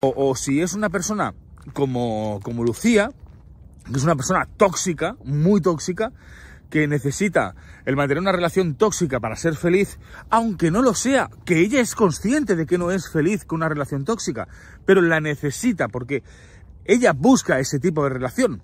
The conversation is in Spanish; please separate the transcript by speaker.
Speaker 1: O, si es una persona como, como Lucía, que es una persona tóxica, muy tóxica, que necesita el mantener una relación tóxica para ser feliz, aunque no lo sea, que ella es consciente de que no es feliz con una relación tóxica, pero la necesita porque ella busca ese tipo de relación.